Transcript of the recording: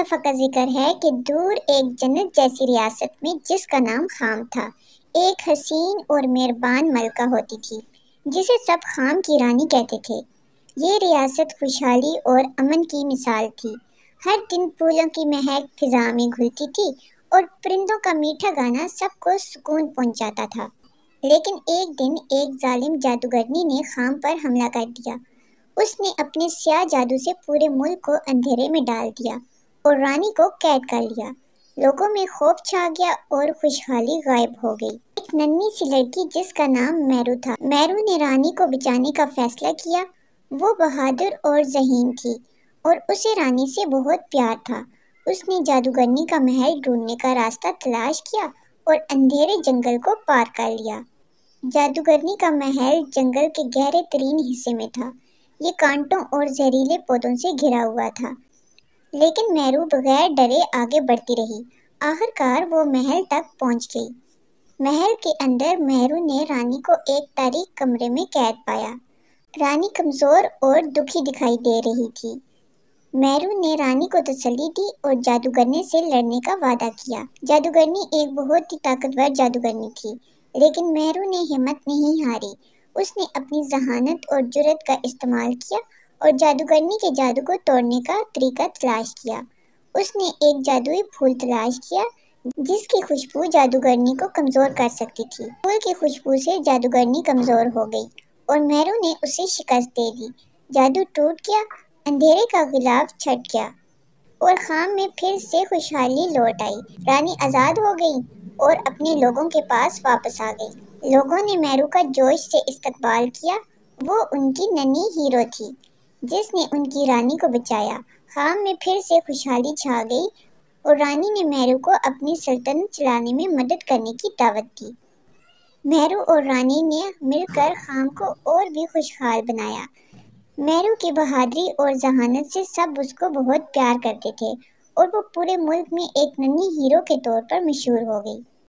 का जिक्र है कि दूर एक जन्नत जैसी रियासत में जिसका नाम खाम था एक हसीन और मेहरबान मलका होती थी जिसे सब खाम की रानी कहते थे ये रियासत खुशहाली और अमन की मिसाल थी हर दिन फूलों की महक फिजा में घुलती थी और परिंदों का मीठा गाना सबको सुकून पहुंचाता था लेकिन एक दिन एक जालिम जादूगरनी ने खाम पर हमला कर दिया उसने अपने स्याह जादू से पूरे मुल्क को अंधेरे में डाल दिया और रानी को कैद कर लिया लोगों में खौफ छा गया और खुशहाली गायब हो गई एक नन्ही सी लड़की जिसका नाम मैरू था मैरू ने रानी को बचाने का फैसला किया वो बहादुर और जहीन थी और उसे रानी से बहुत प्यार था उसने जादूगरनी का महल ढूंढने का रास्ता तलाश किया और अंधेरे जंगल को पार कर लिया जादूगरनी का महल जंगल के गहरे तरीन हिस्से में था ये कांटों और जहरीले पौधों से घिरा हुआ था लेकिन मैरू बगैर डरे आगे बढ़ती रही आखिरकार वो महल तक पहुंच गई महल के अंदर मेहरू ने रानी को एक तारीख कमरे में कैद पाया रानी कमज़ोर और दुखी दिखाई दे रही थी मेहरू ने रानी को तसली दी और जादूगरनी से लड़ने का वादा किया जादूगरनी एक बहुत ही ताकतवर जादूगरनी थी लेकिन मेहरू ने हिम्मत नहीं हारी उसने अपनी जहानत और जुरत का इस्तेमाल किया और जादूगरनी के जादू को तोड़ने का तरीका तलाश किया उसने एक जादुई फूल तलाश किया जिसकी खुशबू जादूगरनी को कमज़ोर कर सकती थी फूल की खुशबू से जादूगरनी कमज़ोर हो गई और मेहरू ने उसे शिकस्त दे दी जादू टूट गया अंधेरे का गिलाफ छट गया और खाम में फिर से खुशहाली लौट आई रानी आज़ाद हो गई और अपने लोगों के पास वापस आ गई लोगों ने मैरू का जोश से इस्तकबाल किया वो उनकी ननी हीरो थी जिसने उनकी रानी को बचाया खाम में फिर से खुशहाली छा गई और रानी ने मेहरू को अपनी सल्तनत चलाने में मदद करने की दावत दी मेहरू और रानी ने मिलकर खाम को और भी खुशहाल बनाया मेहरू की बहादुरी और जहानत से सब उसको बहुत प्यार करते थे और वो पूरे मुल्क में एक नन्ही हीरो के तौर पर मशहूर हो गई